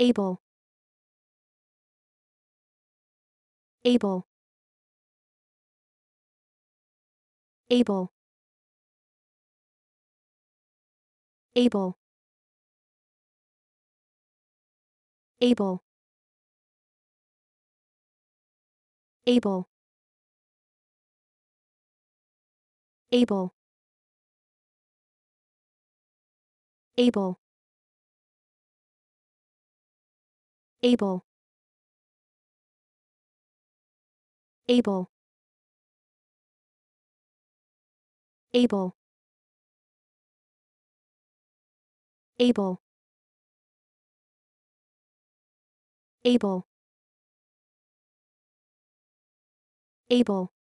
able able able able able able able able able able able able able able